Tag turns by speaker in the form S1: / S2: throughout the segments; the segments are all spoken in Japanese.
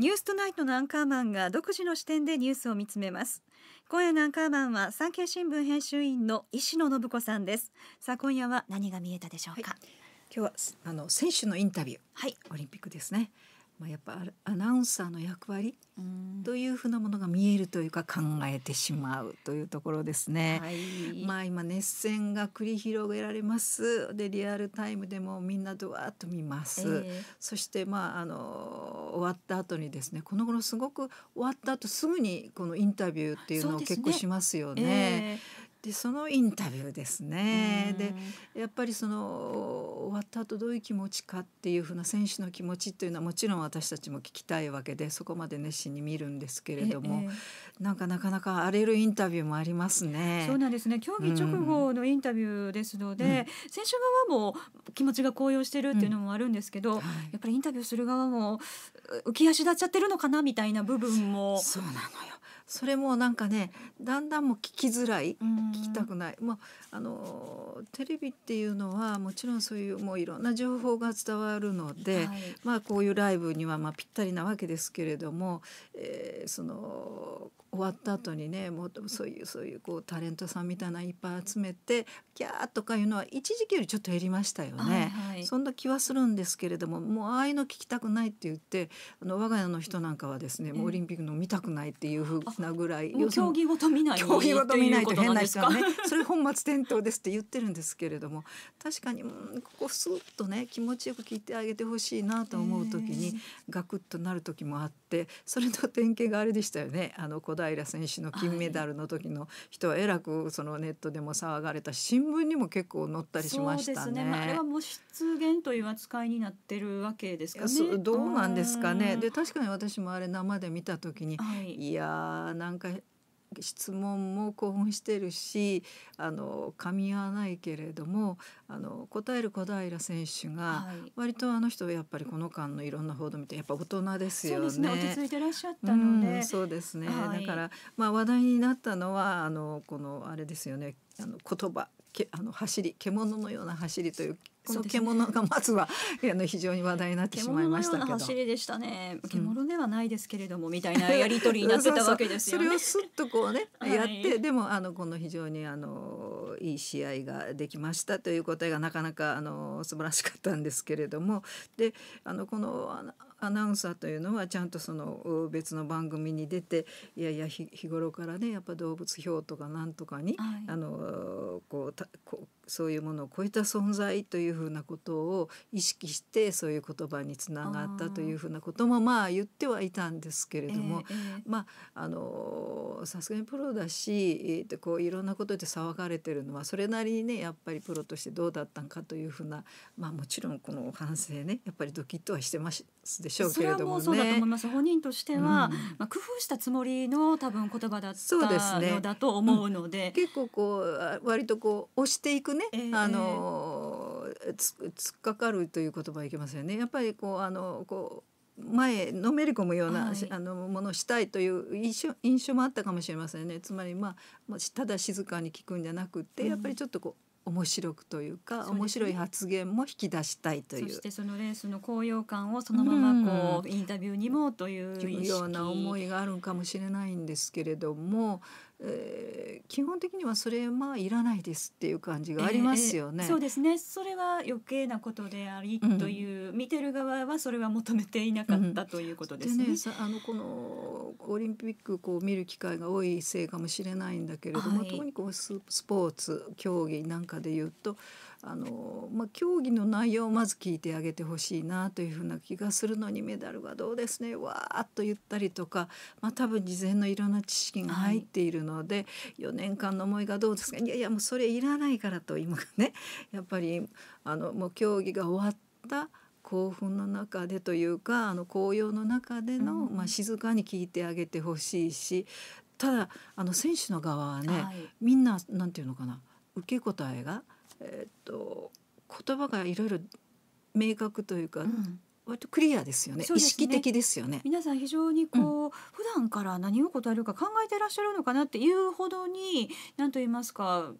S1: ニューストナイトのアンカーマンが独自の視点でニュースを見つめます。今夜のアンカーマンは産経新聞編集員の石野信子さんです。さあ今夜は何が見えたでしょうか。はい、
S2: 今日はあの選手のインタビュー、はい、オリンピックですね。まあ、やっぱアナウンサーの役割というふうなものが見えるというか考えてしまうというところですね。はい、まあ今熱戦が繰り広げられますでリアルタイムでもみんなドワッと見ます、えー、そしてまああの終わった後にですねこの頃すごく終わった後すぐにこのインタビューっていうのを結構しますよね。でそのインタビューですね、でやっぱりその終わった後どういう気持ちかっていうふうな選手の気持ちっていうのはもちろん私たちも聞きたいわけでそこまで熱心に見るんですけれども、なんかなかなか荒れるインタビューもありますね。そうなんです
S1: ね競技直後のインタビューですので、うん、選手側も気持ちが高揚してるっていうのもあるんですけど、うんはい、やっぱりインタビューする側も浮き足立っちゃっ
S2: てるのかなみたいな部分も。そうなのよそれもなんかねだんだんもう聞きづらい聞きたくない、まあ、あのテレビっていうのはもちろんそういうもういろんな情報が伝わるので、はい、まあ、こういうライブにはまあぴったりなわけですけれども、えー、その終わった後にねもうそういうそういうこうタレントさんみたいないっぱい集めてキャーとかいうのは一時期よりちょっと減りましたよね、はいはい、そんな気はするんですけれどももうああいうの聞きたくないって言ってあの我が家の人なんかはですね、もうオリンピックの見たくないっていうふうスなぐらい競技ごと見ない競技ごと見ないと変な人はね それ本末転倒ですって言ってるんですけれども確かにここスッとね気持ちよく聞いてあげてほしいなと思う時にガクッとなる時もあってそれと典型があれでしたよねあの小平選手の金メダルの時の人はえらくそのネットでも騒がれた新聞にも結構載ったりしましたね。ねまあ、あれはも
S1: う出現という扱いになってるわけですかね。どうなんですかね。で
S2: 確かに私もあれ生で見た時に、はい、いやか何か質問も興奮してるしあの噛み合わないけれどもあの答える小平選手が、はい、割とあの人はやっぱりこの間のいろんな報道見てやっぱ大人ですよね。そうですね落ち着いて
S1: らっしゃったので、そうで
S2: すね、だからまあ話題になったのはあのこのあれですよねあの言葉けあの走り獣のような走りというそう獣がまずは あの非常に話題になってしまいましたけど走
S1: りでしたね獣ではないですけれども、みたいなやり取りになってたわけですよね それをすっとこうね、やって、で
S2: もあのこの非常にあのいい試合ができましたという答えがなかなかあの素晴らしかったんですけれどもであのこのアナウンサーというのはちゃんとその別の番組に出ていやいや日頃からねやっぱ動物標とかなんとかに、はい、あのこうたこうそういうものを超えた存在というふうなことを意識してそういう言葉につながったというふうなこともまあ言ってはいたんですけれども、まああのさすがにプロだし、えー、こういろんなことで騒がれてるのはそれなりにねやっぱりプロとしてどうだったんかというふうなまあもちろんこの反省ねやっぱりドキッとはしてますでしょうけれどもね。それはもうそうだと思い
S1: ます本人としては、うん、まあ、工夫したつもりの多分言葉だったのだと思うので。
S2: でねうん、結構こう割とこう押していくね、えー、あのつ突っかかるという言葉はいけませんね。やっぱりこうあのこう前のめり込むような、はい、あのものしたいという印象印象もあったかもしれませんねつまり、まあ、ただ静かに聞くんじゃなくて、うん、やっぱりちょっとこう面白くというか、ね、面白い発言も引き出したいというそして
S1: そのレースの高揚感をそのままこう、うん、インタビューにもというような
S2: 思いがあるかもしれないんですけれどもえー、基本的にはそれまあいらないですっていう感じがありますよね。えー、そうで
S1: すね。それは余計なことでありという、うん、見てる側はそれは求めていなかったということですね。
S2: あのこのオリンピックこう見る機会が多いせいかもしれないんだけれども、はい、特にこうスポーツ競技なんかでいうとあの、まあ、競技の内容をまず聞いてあげてほしいなというふうな気がするのにメダルはどうですねわーっと言ったりとか、まあ、多分事前のいろんな知識が入っているので、はい、4年間の思いがどうですかいやいやもうそれいらないからと今ね やっぱりあのもう競技が終わった興奮の中でというかあの紅葉の中での、まあ、静かに聞いてあげてほしいし、ただあの選手の側はね、はい、みんななんていうのかな受け答えがえー、っと言葉がいろいろ明確というか、うん、割とクリアですよね、ね、意識的ですよね皆さん非
S1: 常にこう、うん、普段から何を答えるか考えてらっしゃるのかなっていうほどに何と言いますか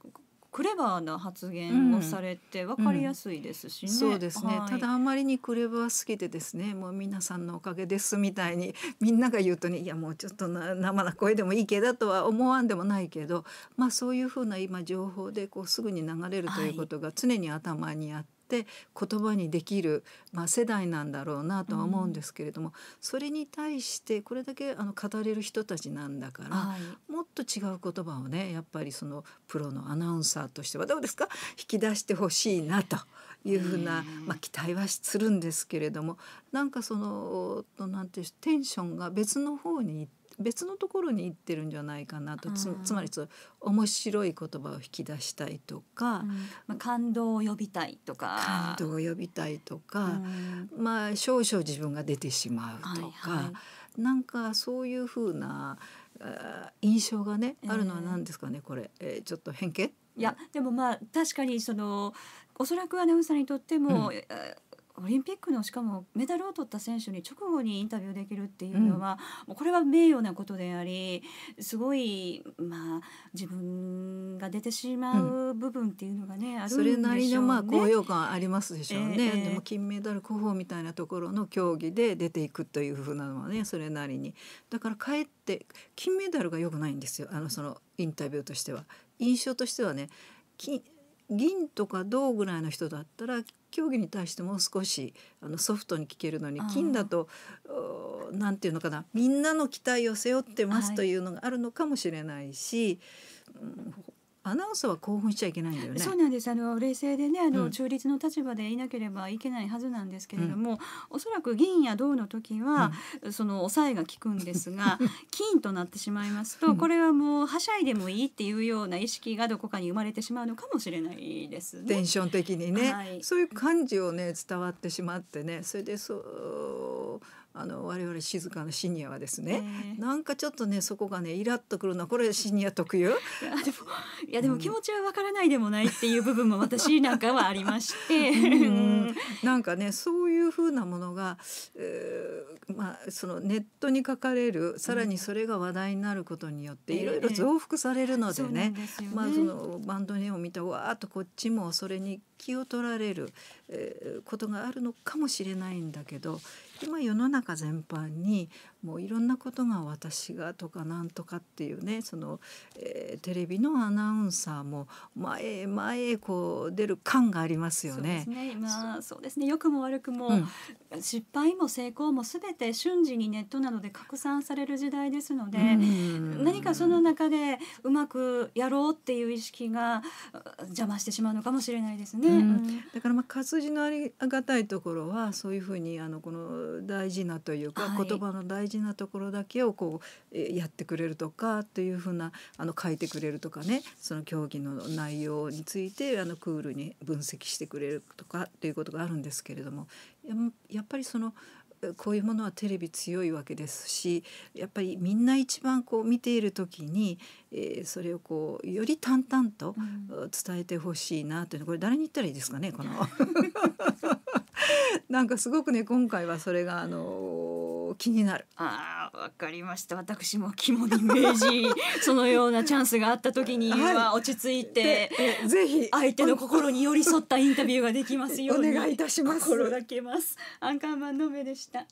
S1: クレバーな発言をされて分かりやすいですしね。うんうん、そうですね、はい、ただ
S2: あまりにクレバーすぎてですねもう皆さんのおかげですみたいに みんなが言うとねいやもうちょっとな生な声でもいいけどとは思わんでもないけど、まあ、そういうふうな今情報でこうすぐに流れるということが常に頭にあって。はいって言葉にできる、まあ、世代なんだろうなとは思うんですけれども、うん、それに対してこれだけあの語れる人たちなんだから、はい、もっと違う言葉をねやっぱりそのプロのアナウンサーとしてはどうですか引き出してほしいなというふうな、まあ、期待はするんですけれどもなんかそのなんてテンションが別の方に行って。別のところに行ってるんじゃないかなとつつまりそう面白い言葉を引き出したいとか、まあ、感動を呼びたいとか感動を呼びたいとか、まあ少々自分が出てしまうとか、はいはい、なんかそういうふうな印象がねあるのは何ですかね、えー、これ、えー、ちょっと偏見いやでもまあ確かにそのおそらくアナウンサーにとって
S1: も、うん、オリンピックのしかもメダルを取った選手に直後にインタビューできるっていうのは、うん、もうこれは名誉なことでありすごい、まあ、自分が出てしまう部分っていうのがね、うん、あるんでしょうねそれなりのまあ高揚
S2: 感ありますでしょうね、えー、でも金メダル候補みたいなところの競技で出ていくというふうなのはねそれなりにだからかえって金メダルがよくないんですよあのそのインタビューとしては。印象としてはね銀とか銅ぐらいの人だったら競技に対してもう少しあのソフトに聞けるのに金だと何て言うのかなみんなの期待を背負ってますというのがあるのかもしれないし、うん、アナウンサーは興奮しちゃいけないんだよね。そうな
S1: んですあの冷静でねあの、うん、中立の立場でいなければいけないはずなんですけれども、うん、おそらく銀や銅の時は、うん、その抑えが効くんですが 金となってしまいますとこれはもうはしゃいでもいいっていうような意識がどこかに生まれてしまうのかもしれないですね。テンシ
S2: ョン的にね、はい、そういう感じをね伝わってしまってねそれでそうあの我々静かなシニアはですね、えー、なんかちょっとねそこがねイラッとくるのはこれシニア特有いやでも気持ちはわからないでもないっていう部分も私
S1: なんかはありまして う
S2: ん、なんかねそういうふうなものが、えー、まあそのネットに書かれるさらにそれが話題になることによっていろいろ増幅されるのでねまあそのバンドネムを見たわーっとこっちもそれに気を取られる、えことがあるのかもしれないんだけど今世の中全般にもういろんなことが私がとかなんとかっていうねその、えー、テレビのアナウンサーも前へ前へこう出る感がありますよね。そうです
S1: ね今そうですね良くも悪くも、うん、失敗も成功も全て瞬時にネットなどで拡散される時代ですので、何かその中でうまくやろうっていう意識が邪魔してしまうのかもしれないですね。ね、うん、
S2: だからまあ活字のありがたいところはそういうふうにあのこの大事なというか、言葉の大事なところだけをこうやってくれるとかというふうなあの書いてくれるとかねその競技の内容についてあのクールに分析してくれるとかということがあるんですけれどもやっぱりそのこういうものはテレビ強いわけですしやっぱりみんな一番こう見ている時に、えー、それをこうより淡々と伝えてほしいなというのこれ誰に言ったらいいですかねこの なんかすごくね今回はそれがあの気になる。あわかりました私も肝に銘じ そのような
S1: チャンスがあった時には落ち着いて、はい、ぜひ相手の心に寄り添ったインタビューができますようにお願いいたします心がけ
S2: ますアンカーマンの目でした